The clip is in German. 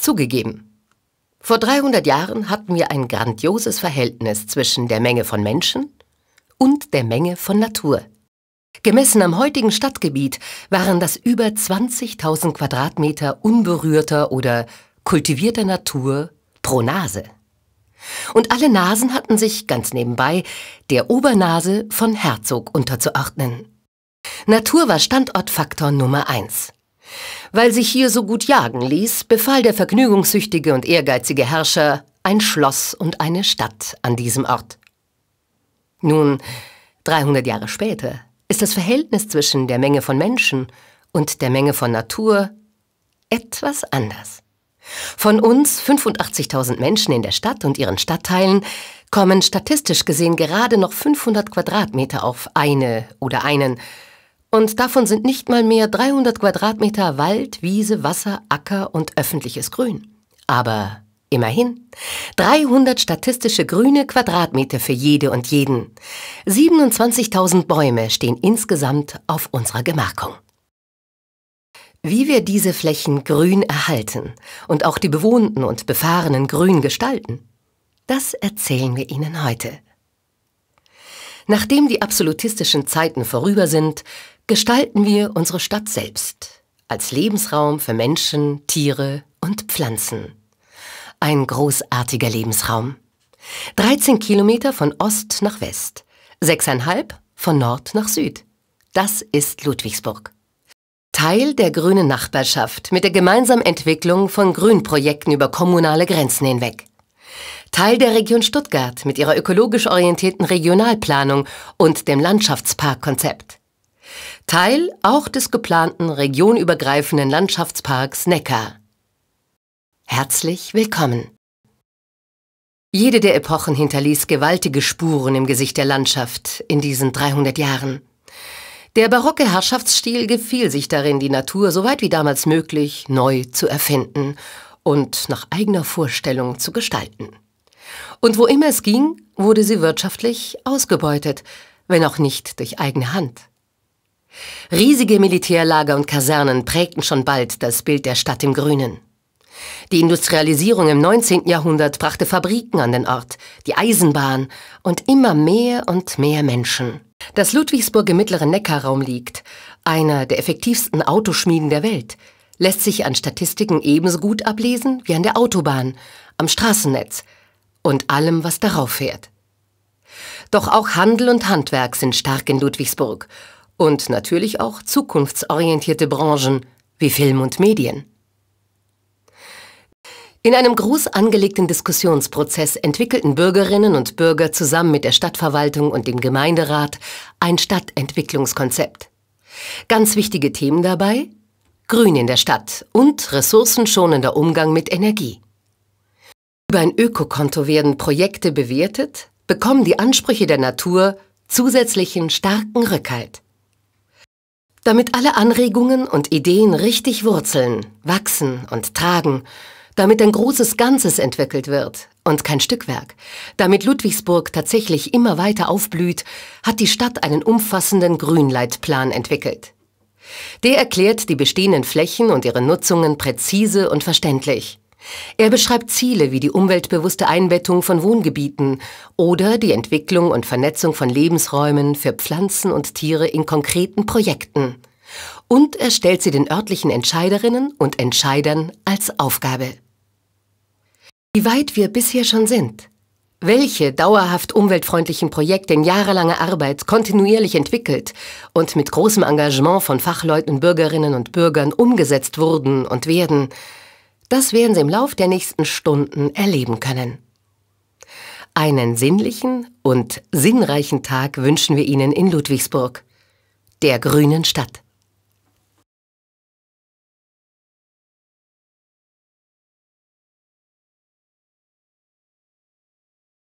Zugegeben, vor 300 Jahren hatten wir ein grandioses Verhältnis zwischen der Menge von Menschen und der Menge von Natur. Gemessen am heutigen Stadtgebiet waren das über 20.000 Quadratmeter unberührter oder kultivierter Natur pro Nase. Und alle Nasen hatten sich, ganz nebenbei, der Obernase von Herzog unterzuordnen. Natur war Standortfaktor Nummer 1. Weil sich hier so gut jagen ließ, befahl der vergnügungssüchtige und ehrgeizige Herrscher ein Schloss und eine Stadt an diesem Ort. Nun, 300 Jahre später ist das Verhältnis zwischen der Menge von Menschen und der Menge von Natur etwas anders. Von uns 85.000 Menschen in der Stadt und ihren Stadtteilen kommen statistisch gesehen gerade noch 500 Quadratmeter auf eine oder einen, und davon sind nicht mal mehr 300 Quadratmeter Wald, Wiese, Wasser, Acker und öffentliches Grün. Aber immerhin 300 statistische grüne Quadratmeter für jede und jeden. 27.000 Bäume stehen insgesamt auf unserer Gemarkung. Wie wir diese Flächen grün erhalten und auch die bewohnten und befahrenen grün gestalten, das erzählen wir Ihnen heute. Nachdem die absolutistischen Zeiten vorüber sind, gestalten wir unsere Stadt selbst als Lebensraum für Menschen, Tiere und Pflanzen. Ein großartiger Lebensraum. 13 Kilometer von Ost nach West, 6,5 von Nord nach Süd. Das ist Ludwigsburg. Teil der grünen Nachbarschaft mit der gemeinsamen Entwicklung von Grünprojekten über kommunale Grenzen hinweg. Teil der Region Stuttgart mit ihrer ökologisch orientierten Regionalplanung und dem Landschaftsparkkonzept. Teil auch des geplanten regionübergreifenden Landschaftsparks Neckar. Herzlich willkommen. Jede der Epochen hinterließ gewaltige Spuren im Gesicht der Landschaft in diesen 300 Jahren. Der barocke Herrschaftsstil gefiel sich darin, die Natur so weit wie damals möglich neu zu erfinden und nach eigener Vorstellung zu gestalten. Und wo immer es ging, wurde sie wirtschaftlich ausgebeutet, wenn auch nicht durch eigene Hand. Riesige Militärlager und Kasernen prägten schon bald das Bild der Stadt im Grünen. Die Industrialisierung im 19. Jahrhundert brachte Fabriken an den Ort, die Eisenbahn und immer mehr und mehr Menschen. Dass Ludwigsburg im mittleren Neckarraum liegt, einer der effektivsten Autoschmieden der Welt, lässt sich an Statistiken ebenso gut ablesen wie an der Autobahn, am Straßennetz und allem, was darauf fährt. Doch auch Handel und Handwerk sind stark in Ludwigsburg und natürlich auch zukunftsorientierte Branchen wie Film und Medien. In einem groß angelegten Diskussionsprozess entwickelten Bürgerinnen und Bürger zusammen mit der Stadtverwaltung und dem Gemeinderat ein Stadtentwicklungskonzept. Ganz wichtige Themen dabei? Grün in der Stadt und ressourcenschonender Umgang mit Energie. Über ein Ökokonto werden Projekte bewertet, bekommen die Ansprüche der Natur zusätzlichen starken Rückhalt. Damit alle Anregungen und Ideen richtig wurzeln, wachsen und tragen, damit ein großes Ganzes entwickelt wird und kein Stückwerk, damit Ludwigsburg tatsächlich immer weiter aufblüht, hat die Stadt einen umfassenden Grünleitplan entwickelt. Der erklärt die bestehenden Flächen und ihre Nutzungen präzise und verständlich. Er beschreibt Ziele wie die umweltbewusste Einbettung von Wohngebieten oder die Entwicklung und Vernetzung von Lebensräumen für Pflanzen und Tiere in konkreten Projekten. Und er stellt sie den örtlichen Entscheiderinnen und Entscheidern als Aufgabe. Wie weit wir bisher schon sind, welche dauerhaft umweltfreundlichen Projekte in jahrelanger Arbeit kontinuierlich entwickelt und mit großem Engagement von Fachleuten, Bürgerinnen und Bürgern umgesetzt wurden und werden, das werden Sie im Lauf der nächsten Stunden erleben können. Einen sinnlichen und sinnreichen Tag wünschen wir Ihnen in Ludwigsburg, der grünen Stadt.